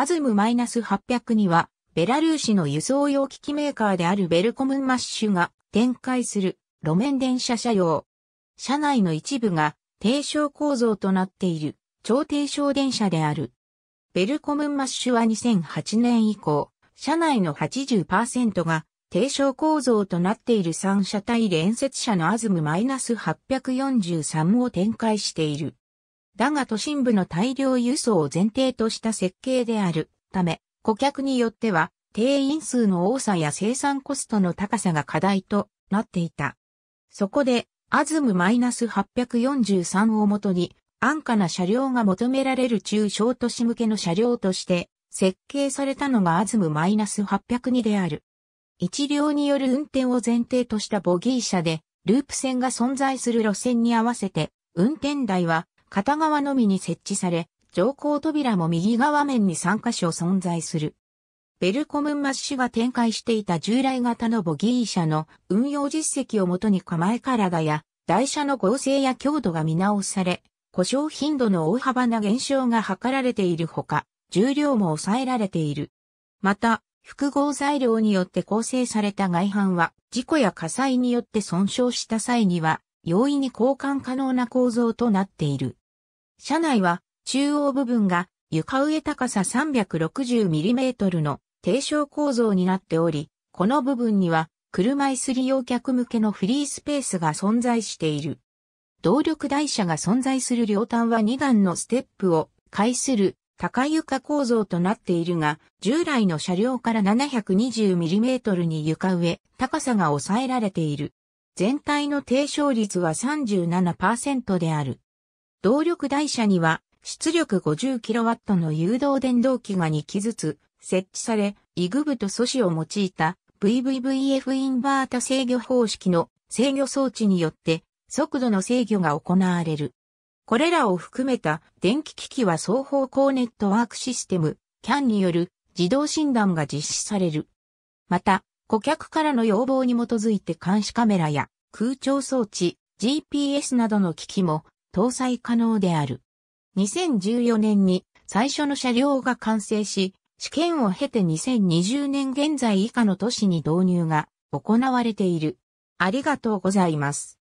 アズム -800 には、ベラルーシの輸送用機器メーカーであるベルコムンマッシュが展開する路面電車車用。車内の一部が低床構造となっている超低床電車である。ベルコムンマッシュは2008年以降、車内の80%が低床構造となっている3車体連接車のアズム -843 を展開している。だが都心部の大量輸送を前提とした設計であるため、顧客によっては定員数の多さや生産コストの高さが課題となっていた。そこで、アズム -843 をもとに、安価な車両が求められる中小都市向けの車両として設計されたのがアズム -802 である。一両による運転を前提としたボギー車で、ループ線が存在する路線に合わせて、運転台は片側のみに設置され、乗降扉も右側面に3カ所存在する。ベルコムンマッシュが展開していた従来型のボギー車の運用実績をもとに構えからだや台車の合成や強度が見直され、故障頻度の大幅な減少が図られているほか、重量も抑えられている。また、複合材料によって構成された外板は、事故や火災によって損傷した際には、容易に交換可能な構造となっている。車内は中央部分が床上高さ 360mm の低床構造になっており、この部分には車椅子利用客向けのフリースペースが存在している。動力台車が存在する両端は2段のステップを介する高床構造となっているが、従来の車両から 720mm に床上、高さが抑えられている。全体の低床率は37%である。動力台車には出力 50kW の誘導電動機が2機ずつ設置され、イグブと素子を用いた VVVF インバータ制御方式の制御装置によって速度の制御が行われる。これらを含めた電気機器は双方向ネットワークシステム CAN による自動診断が実施される。また、顧客からの要望に基づいて監視カメラや空調装置、GPS などの機器も搭載可能である。2014年に最初の車両が完成し、試験を経て2020年現在以下の都市に導入が行われている。ありがとうございます。